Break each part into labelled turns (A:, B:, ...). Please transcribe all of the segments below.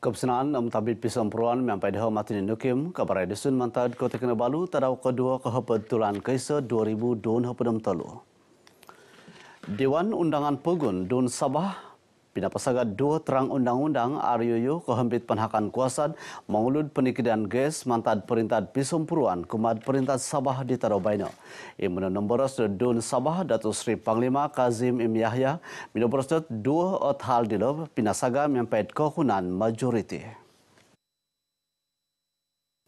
A: Kepesanan Amtabit Pisan Peruan menyampai dia Martin Nukim ke Barai Desun Mantad Kota Kinabalu tadau kedua kehebetulan kaisa 2002 dan Dewan Undangan Pegun Dun Sabah Pina pasaga dua terang undang-undang RUU kehempit penhakan kuasa mengulud penikidan gas mantad perintah pisum puruan kumad perintah Sabah di Tarobaino. Imun nombor dun Sabah Datu Sri Panglima Kazim Im Yahya minum dua otal dilob pina saga mempaid kohunan majoriti.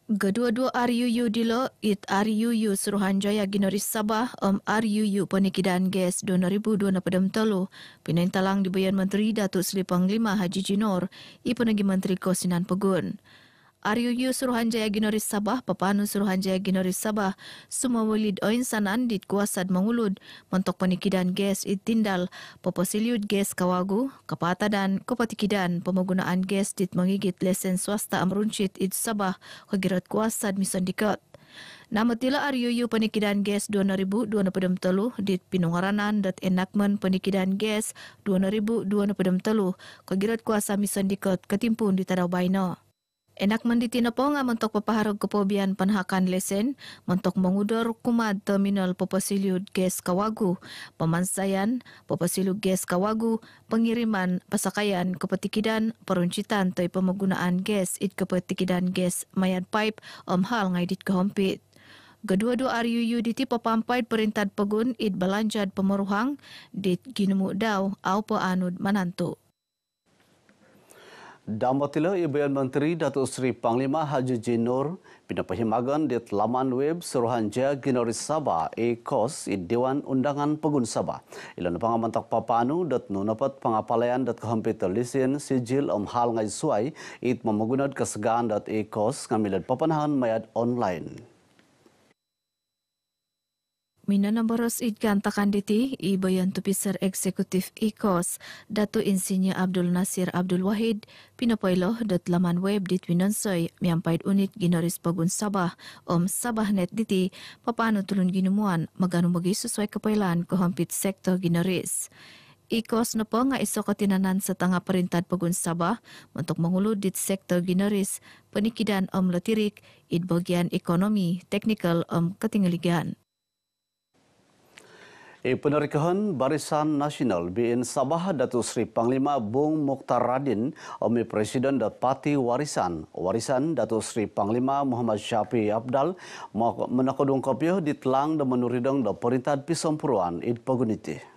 B: Kedua-dua RUU di lo, it RUU Suruhanjaya Ginoris Sabah, om um RUU Penikidan Gas 2002 Pedem Telu, pinain talang di Bayan Menteri Datuk Sri Panglima Haji Jinor, i penegi Menteri Kosinan Pegun. RUU Suruhanjaya Ginoris Sabah, pepanu Suruhanjaya Ginoris Sabah, semua wulid oin sanan dit kuasad mengulud, mentok penikidan gas di tindal, poposiliud gas kawagu, kepata dan kepatikidan pemegunaan gas di mengigit lesen swasta amruncit di Sabah, kegirat kuasad misan dikot. Nama tila RUU Penikidan Gas 2023 di Pinungaranan dan Enakmen Penikidan Gas 2023 kegirat kuasa misan dikot ketimpun di Tadau Baino. Enak mandi tinapo nga mentok papaharag ko pobian panhakan lesen, mentok mengudar kuma terminal papasilyud gas kawagu, pemansayan papasilyud gas kawagu, pengiriman, pasakayan, kapatikidan, peruncitan tay pemagunaan gas it kapatikidan gas mayan pipe om hal ngay dit kahompit. Kedua dua RUU di tipe perintah pegun id belanjad pemeruhang dit ginemuk daw au pe anud manantu.
A: Dan bertila Ibuan Menteri Datuk Seri Panglima Haji Jin Nur pindah perhimpunan di laman web Suruhanjaya Ginori Sabah ECOS di Dewan Undangan Pegun Sabah. Ilan pangaman tak papanu dan nunapat pangapalayan dan komputer lisin sijil om hal ngai suai it memugunat kesegaan dat ECOS ngamilat papanahan mayat online.
B: Minanabaros idkan takan diti tu pisar eksekutif ikos datu insinya Abdul Nasir Abdul Wahid pinapoiloh dat laman web dit winonsoy miampait unit ginoris pagun Sabah om Sabahnet diti papano tulun ginumuan maganu magi sesuai kepailan kohampit sektor ginoris. Ikos na po nga iso katinanan sa tanga perintad pagun Sabah untuk mengulu di sektor ginoris penikidan om letirik, latirik bagian ekonomi teknikal om ketingaligan.
A: Penerikahan Barisan Nasional BN Sabah Datuk Seri Panglima Bung Mokhtar Radin Omi Presiden dan Parti Warisan Warisan Datuk Seri Panglima Muhammad Syafi Abdal menakodong kopiah di Telang dan menuridong dan Perintah Pisang Puruan Id Pagunitih.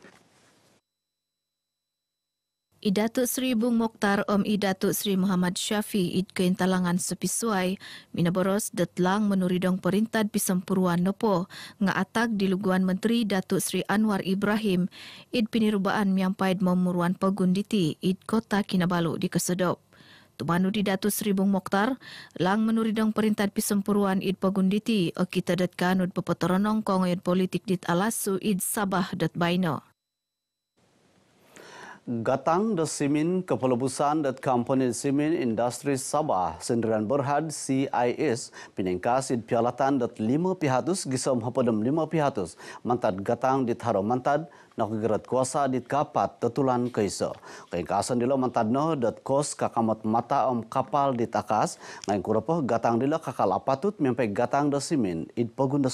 B: Idatuk Seri Bung Mokhtar Om Idatuk Seri Muhammad Syafi Id Kain Talangan Sepisuai Minaboros Detlang Menuridong perintah Pisempuruan Nopo Ngaatag di Luguan Menteri Datuk Seri Anwar Ibrahim Id Pinirubaan Miampaid Memuruan pegunditi Id Kota Kinabalu di Kesedop Tumanu di Datuk Seri Bung Mokhtar Lang Menuridong Perintad Pisempuruan Id Pagunditi Okita Detkanud Pepetoronong Kongoyan Politik Dit Alasu Id Sabah Det Baino
A: Gatang de Simin Kepelebusan dan Company Simin Industri Sabah sendiran Berhad CIS Pinengkas id pialatan dat lima pihatus gisom hapadam lima pihatus mantad gatang dit haro mantad nak gerat kuasa dit kapat tetulan keiso. Kengkasan dila mantad no dat kos kakamot mata om kapal dit akas ngayang kurapoh gatang dila kakal apatut mempek gatang de Simin id pagunda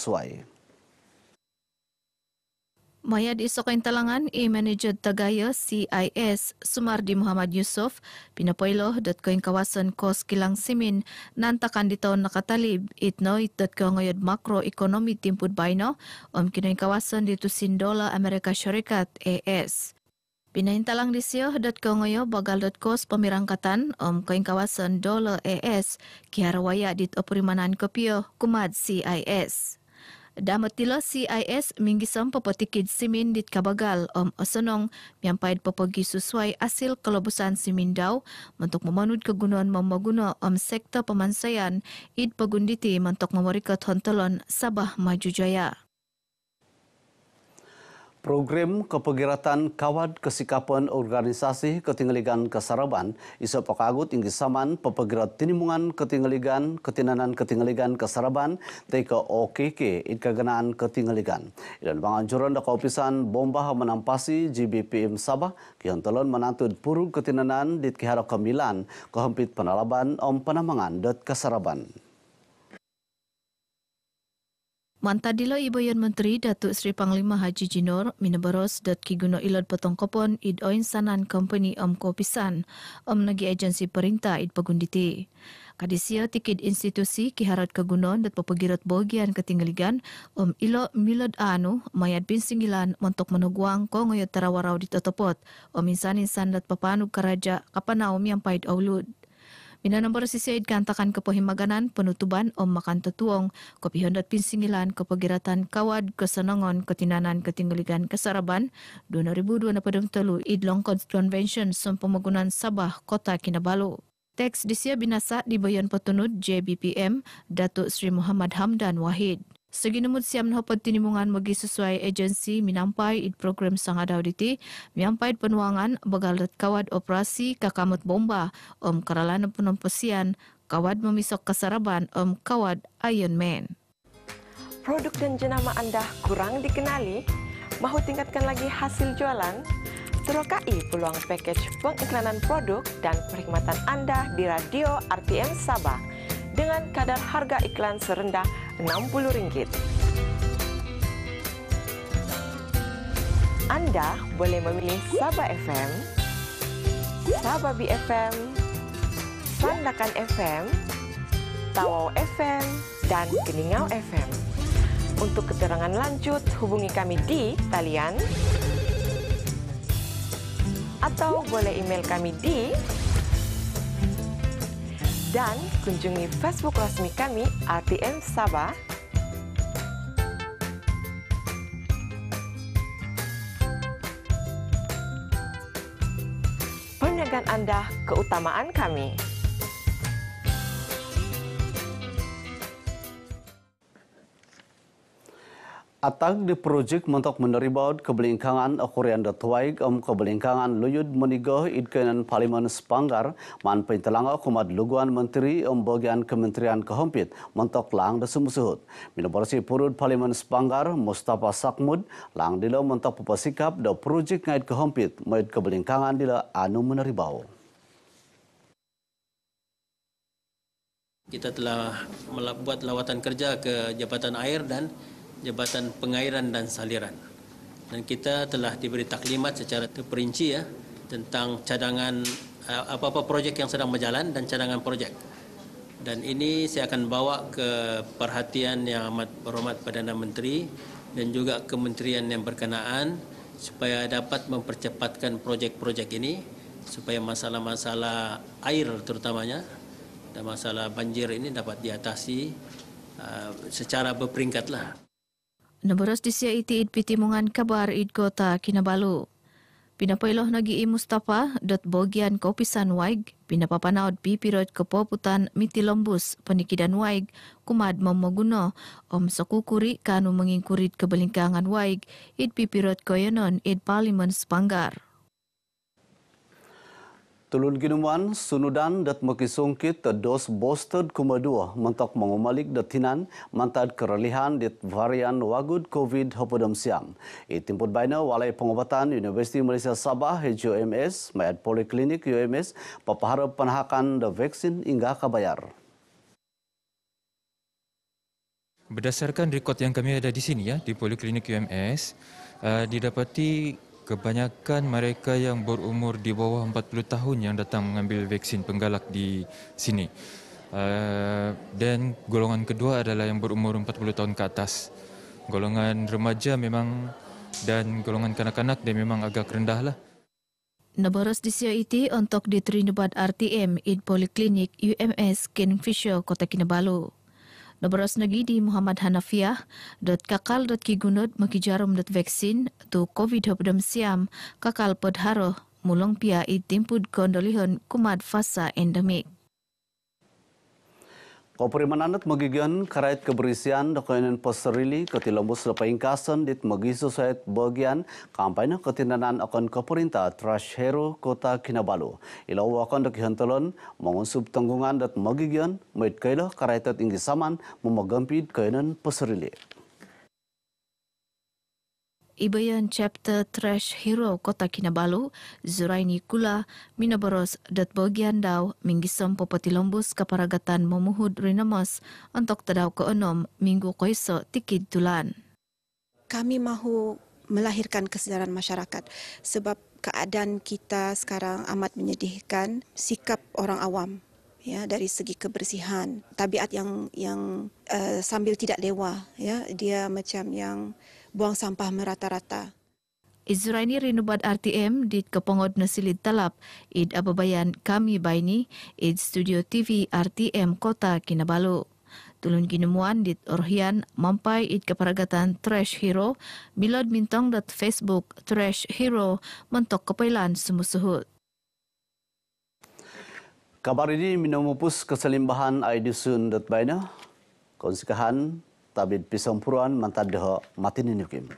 B: Mayat Sokain kaintalangan i manager tagaya CIS Sumardi Muhammad Yusof pinapoylo dot ko kawasan kos kilang simin nantakan di taon nakatalib itno dot ko ngayod makro ekonomi timpud bayno om kino kawasan dito sindola Amerika Syarikat AS. Pinahintalang disyo dot ko ngayo bagal dot kos pemirangkatan om ko kawasan dola AS kiharawaya dito purimanan kopyo kumad CIS. Dah metila CIS minggu sem pepetikin simin dit kabagal om osenong yang paid sesuai hasil kelebusan simin dau untuk memanut kegunaan memaguna om sektor pemansayan id pegunditi untuk memberikan hontelon Sabah Maju Jaya.
A: Program Kepegiratan kawad Kesikapan Organisasi Ketinggalan Kesaraban Isa Pakagut Inggi Saman Pepegirat Tinimungan Ketinggalan Ketinanan Ketinggalan Kesaraban Teka OKK Ika Ketinggalan Dan Banganjuran Daka Opisan Bombah Menampasi GBPM Sabah Kian Telon Menantut Puru Ketinanan Dit Kihara Kemilan Kehempit Penalaban Om Penamangan dan Kesaraban Kesaraban
B: Mantadila Ibayan Menteri Datuk Seri Panglima Haji Jinor Minaboros dat kiguno Ilod potong kopon id oin sanan company om kopisan om nagi agensi perintah id pagunditi. Kadisia tikid institusi kiharat kegunon dat papagirat bogian ketinggalan om ilo Milod anu mayat bin montok menuguang ko ngoyot tarawaraw ditotopot om insan-insan dat papanu keraja kapanaw miyampait awlud. Mina nombor sisi id gantakan ke pohimaganan penutuban om makan tetuong kopi hendat pinsingilan ke pegiratan kawad kesenongon ketinanan ketinggalan kesaraban 2022 telu id longkon convention som pemegunan Sabah Kota Kinabalu. Teks disia binasa di Bayan Petunud JBPM Datuk Sri Muhammad Hamdan Wahid. Segi ginumod siyam na hapad tinimungan sesuai agensi minampay id program sangat auditi diti, penuangan id panuangan kawad operasi kakamot bomba om karalanan punampasian kawad memisok kasaraban om kawad Iron Man.
C: Produk dan jenama anda kurang dikenali? Mahu tingkatkan lagi hasil jualan? Terokai peluang package pengiklanan produk dan perkhidmatan anda di Radio RTM Sabah. dengan kadar harga iklan serendah RM60. Anda boleh memilih Sabah FM, Sabah BFM, Sandakan FM, Tawau FM, dan Keningau FM. Untuk keterangan lanjut, hubungi kami di talian atau boleh email kami di dan kunjungi Facebook rasmi kami RTM Sabah. Perniagaan anda keutamaan kami.
A: Atang di projek mentok menerimaud kebelingkangan akurian datuaik om kebelingkangan luyud menigoh idkenan parlimen sepanggar man pentelanga kumad luguan menteri om bagian kementerian kehompit mentok lang de sumusuhut. Minoporsi purud parlimen sepanggar Mustafa Sakmud lang dila mentok pepasikap da projek ngait kehompit maid kebelingkangan dila anu menerimaud. Kita telah melakukan lawatan kerja ke Jabatan Air dan Jabatan Pengairan dan Saliran. Dan kita telah diberi taklimat secara terperinci ya tentang cadangan eh, apa-apa projek yang sedang berjalan dan cadangan projek. Dan ini saya akan bawa ke perhatian yang amat berhormat Perdana Menteri dan juga kementerian yang berkenaan supaya dapat mempercepatkan projek-projek ini supaya masalah-masalah air terutamanya dan masalah banjir ini dapat diatasi eh, secara berperingkatlah.
B: Nabaras di siya iti itpitimungan kabar id kota Kinabalu. Pinapailoh nagi i Mustafa dot bogian kopisan waig, pinapapanaod pipirod kapoputan lombus panikidan waig, kumad mamaguno, om sa kukuri kanu mangingkurit kabalingkangan waig, id pipirod koyonon id parliament spanggar.
A: Tulun ginuman, sunudan dat makisungkit da dos kuma dua mentok mengumalik datinan mantad kerelihan dit varian wagud COVID hapudam siam. Itimput baina walai pengobatan Universiti Malaysia Sabah HUMS, mayat poliklinik UMS, papahara penahakan da vaksin hingga kabayar.
B: Berdasarkan rekod yang kami ada di sini ya di poliklinik UMS, uh, eh, didapati kebanyakan mereka yang berumur di bawah 40 tahun yang datang mengambil vaksin penggalak di sini. Eh, dan golongan kedua adalah yang berumur 40 tahun ke atas. Golongan remaja memang dan golongan kanak-kanak dia memang agak rendah lah. Nebaros disiaiti untuk diterima RTM in Poliklinik UMS Ken Fisher, Kota Kinabalu. Nobros negi di Muhammad Hanafiah dot kakal dot kigunut makijarum dot vaksin tu COVID-19 siam kakal podharo mulong pia i timpud gondolihon kumad fasa endemik.
A: Papurimananat magigyan karayat kabrisyan na kainan po sarili katilambos na paingkasan dit magiso sa it bagyan kampay na katinanan akon kapurinta kota Kinabalu Ilaw akon na kihantalon mangonsub tanggungan dat magigyan mait kailo tinggi at ingisaman mamagampid kainan po
B: Ibayan Chapter Trash Hero Kota Kinabalu, Zuraini Kula, Minoboros, Dat Bogiandau, Minggisom Popoti Lombus, Kaparagatan Momuhud Rinamos, untuk Tadau Keenom, Minggu Koiso, tikit Tulan.
C: Kami mahu melahirkan kesedaran masyarakat sebab keadaan kita sekarang amat menyedihkan sikap orang awam ya dari segi kebersihan tabiat yang yang uh, sambil tidak dewa ya dia macam yang buang sampah merata-rata.
B: Izraini Rinubat RTM di Kepongod Nasili Talap, Id Ababayan Kami Baini, Id Studio TV RTM Kota Kinabalu. Tulun kinemuan di Orhian Mampai Id Keparagatan Trash Hero, Milod Mintong dot Facebook Trash Hero mentok kepailan sumusuhut.
A: Kabar ini minum mupus keselimbahan Aidusun.bina. Konsekahan tapi tabib pisampuran mantadha matininukim